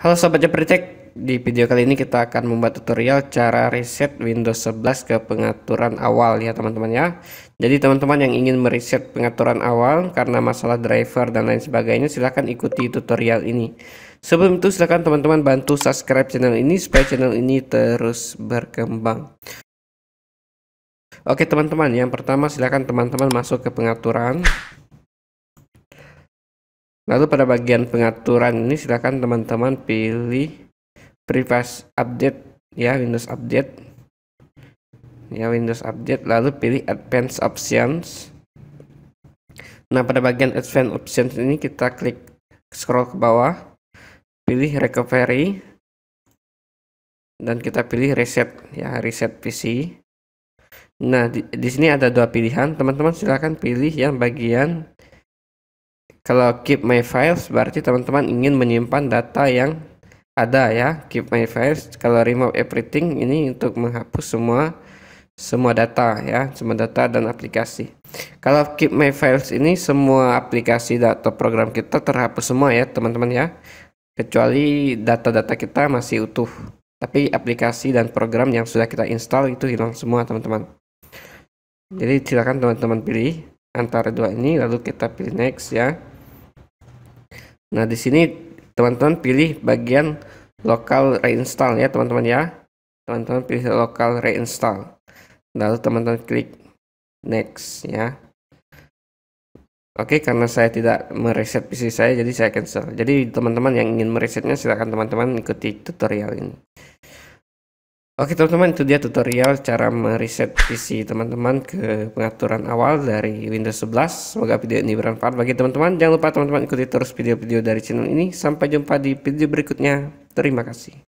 Halo Sobat Jepritek, di video kali ini kita akan membuat tutorial cara reset Windows 11 ke pengaturan awal ya teman-teman ya Jadi teman-teman yang ingin mereset pengaturan awal karena masalah driver dan lain sebagainya silahkan ikuti tutorial ini Sebelum itu silahkan teman-teman bantu subscribe channel ini supaya channel ini terus berkembang Oke teman-teman, yang pertama silahkan teman-teman masuk ke pengaturan Lalu pada bagian pengaturan ini silahkan teman-teman pilih privasi update ya Windows update ya Windows update lalu pilih advanced options nah pada bagian advanced options ini kita klik scroll ke bawah pilih recovery dan kita pilih reset ya reset PC nah di, di sini ada dua pilihan teman-teman silahkan pilih yang bagian kalau keep my files berarti teman-teman ingin menyimpan data yang ada ya. Keep my files. Kalau remove everything ini untuk menghapus semua semua data ya, semua data dan aplikasi. Kalau keep my files ini semua aplikasi atau program kita terhapus semua ya, teman-teman ya. Kecuali data-data kita masih utuh. Tapi aplikasi dan program yang sudah kita install itu hilang semua, teman-teman. Jadi silakan teman-teman pilih antara dua ini lalu kita pilih next ya. Nah, di sini teman-teman pilih bagian lokal reinstall ya, teman-teman ya. Teman-teman pilih lokal reinstall. Lalu teman-teman klik next ya. Oke, karena saya tidak mereset PC saya, jadi saya cancel. Jadi teman-teman yang ingin meresetnya, silakan teman-teman ikuti tutorial ini. Oke teman-teman itu dia tutorial cara mereset PC teman-teman ke pengaturan awal dari Windows 11 Semoga video ini bermanfaat bagi teman-teman Jangan lupa teman-teman ikuti terus video-video dari channel ini Sampai jumpa di video berikutnya Terima kasih